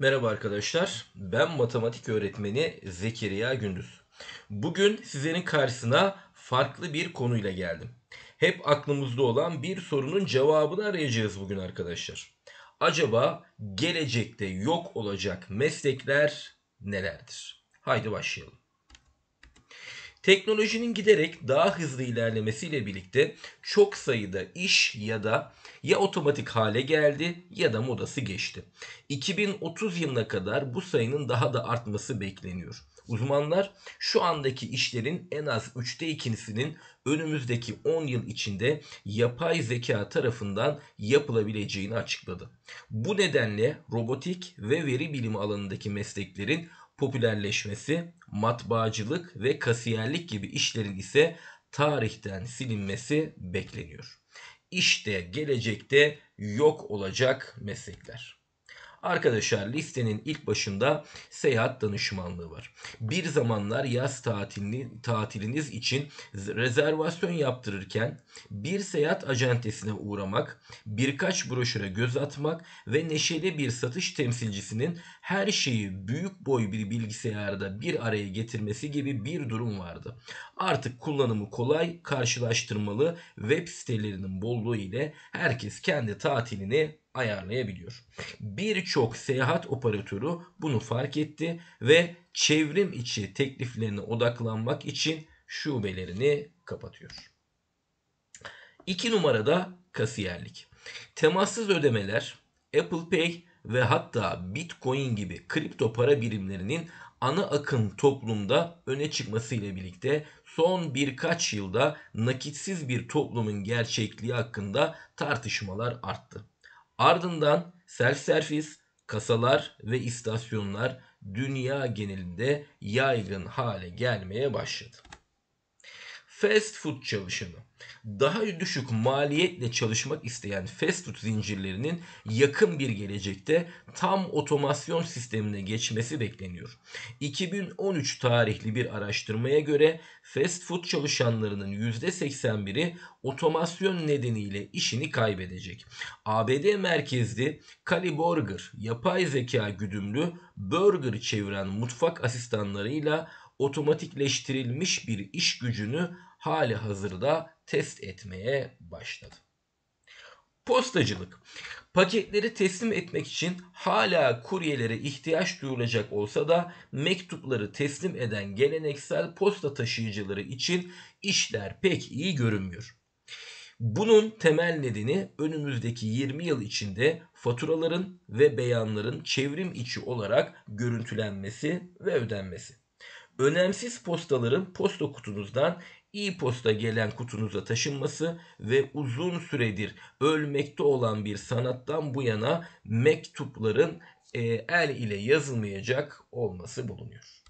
Merhaba arkadaşlar. Ben matematik öğretmeni Zekeriya Gündüz. Bugün sizlerin karşısına farklı bir konuyla geldim. Hep aklımızda olan bir sorunun cevabını arayacağız bugün arkadaşlar. Acaba gelecekte yok olacak meslekler nelerdir? Haydi başlayalım. Teknolojinin giderek daha hızlı ilerlemesiyle birlikte çok sayıda iş ya da ya otomatik hale geldi ya da modası geçti. 2030 yılına kadar bu sayının daha da artması bekleniyor. Uzmanlar şu andaki işlerin en az 3'te 2'sinin önümüzdeki 10 yıl içinde yapay zeka tarafından yapılabileceğini açıkladı. Bu nedenle robotik ve veri bilimi alanındaki mesleklerin popülerleşmesi matbaacılık ve kasiyerlik gibi işlerin ise tarihten silinmesi bekleniyor. İşte gelecekte yok olacak meslekler. Arkadaşlar listenin ilk başında seyahat danışmanlığı var. Bir zamanlar yaz tatilini, tatiliniz için rezervasyon yaptırırken bir seyahat acentesine uğramak, birkaç broşüre göz atmak ve neşeli bir satış temsilcisinin her şeyi büyük boy bir bilgisayarda bir araya getirmesi gibi bir durum vardı. Artık kullanımı kolay, karşılaştırmalı web sitelerinin bolluğu ile herkes kendi tatilini ayarlayabiliyor. Birçok seyahat operatörü bunu fark etti ve çevrim içi tekliflerine odaklanmak için şubelerini kapatıyor. 2 numarada kasiyerlik. Temassız ödemeler, Apple Pay ve hatta Bitcoin gibi kripto para birimlerinin ana akım toplumda öne çıkması ile birlikte son birkaç yılda nakitsiz bir toplumun gerçekliği hakkında tartışmalar arttı. Ardından self servis, kasalar ve istasyonlar dünya genelinde yaygın hale gelmeye başladı fast food çalışanı. Daha düşük maliyetle çalışmak isteyen fast food zincirlerinin yakın bir gelecekte tam otomasyon sistemine geçmesi bekleniyor. 2013 tarihli bir araştırmaya göre fast food çalışanlarının %81'i otomasyon nedeniyle işini kaybedecek. ABD merkezli Cali Burger, yapay zeka güdümlü burger çeviren mutfak asistanlarıyla otomatikleştirilmiş bir iş gücünü hali hazırda test etmeye başladı. Postacılık. Paketleri teslim etmek için hala kuryelere ihtiyaç duyulacak olsa da mektupları teslim eden geleneksel posta taşıyıcıları için işler pek iyi görünmüyor. Bunun temel nedeni önümüzdeki 20 yıl içinde faturaların ve beyanların çevrim içi olarak görüntülenmesi ve ödenmesi önemsiz postaların posta kutunuzdan e-posta gelen kutunuza taşınması ve uzun süredir ölmekte olan bir sanattan bu yana mektupların e, el ile yazılmayacak olması bulunuyor.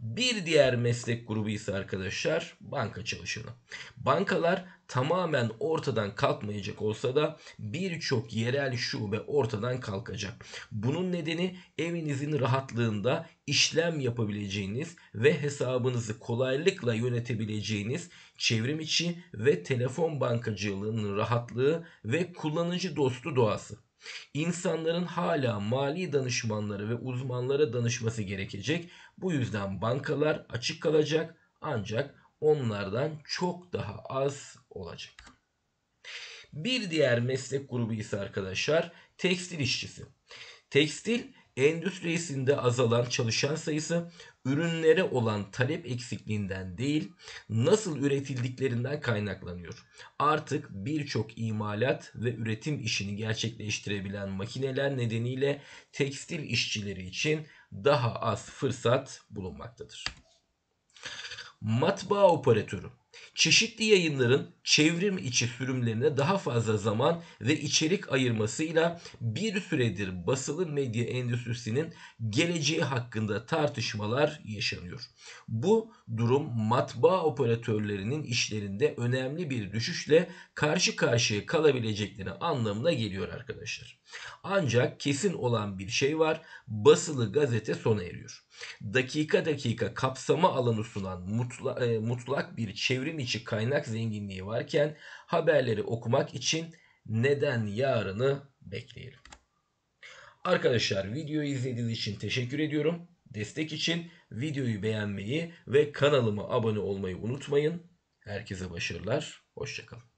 Bir diğer meslek grubu ise arkadaşlar banka çalışanı. Bankalar tamamen ortadan kalkmayacak olsa da birçok yerel şube ortadan kalkacak. Bunun nedeni evinizin rahatlığında işlem yapabileceğiniz ve hesabınızı kolaylıkla yönetebileceğiniz çevrim içi ve telefon bankacılığının rahatlığı ve kullanıcı dostu doğası. İnsanların hala mali danışmanları ve uzmanlara danışması gerekecek. Bu yüzden bankalar açık kalacak ancak onlardan çok daha az olacak. Bir diğer meslek grubu ise arkadaşlar tekstil işçisi. Tekstil endüstrisinde azalan çalışan sayısı ürünlere olan talep eksikliğinden değil, nasıl üretildiklerinden kaynaklanıyor. Artık birçok imalat ve üretim işini gerçekleştirebilen makineler nedeniyle tekstil işçileri için daha az fırsat bulunmaktadır. Matbaa operatörü çeşitli yayınların çevrim içi sürümlerine daha fazla zaman ve içerik ayırmasıyla bir süredir basılı medya endüstrisinin geleceği hakkında tartışmalar yaşanıyor. Bu durum matbaa operatörlerinin işlerinde önemli bir düşüşle karşı karşıya kalabilecekleri anlamına geliyor arkadaşlar. Ancak kesin olan bir şey var. Basılı gazete sona eriyor. Dakika dakika kapsama alanı sunan mutla, e, mutlak bir çevrim çevrim içi kaynak zenginliği varken haberleri okumak için neden yarını bekleyelim? Arkadaşlar videoyu izlediğiniz için teşekkür ediyorum. Destek için videoyu beğenmeyi ve kanalıma abone olmayı unutmayın. Herkese başarılar. Hoşçakalın.